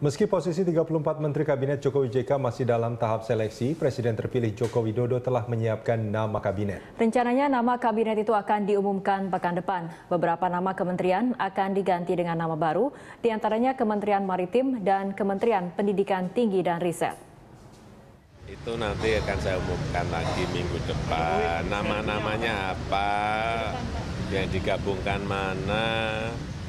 Meski posisi 34 Menteri Kabinet Jokowi JK masih dalam tahap seleksi, Presiden terpilih Joko Widodo telah menyiapkan nama kabinet. Rencananya nama kabinet itu akan diumumkan pekan depan. Beberapa nama kementerian akan diganti dengan nama baru, diantaranya Kementerian Maritim dan Kementerian Pendidikan Tinggi dan Riset. Itu nanti akan saya umumkan lagi minggu depan. Nama-namanya apa, yang digabungkan mana,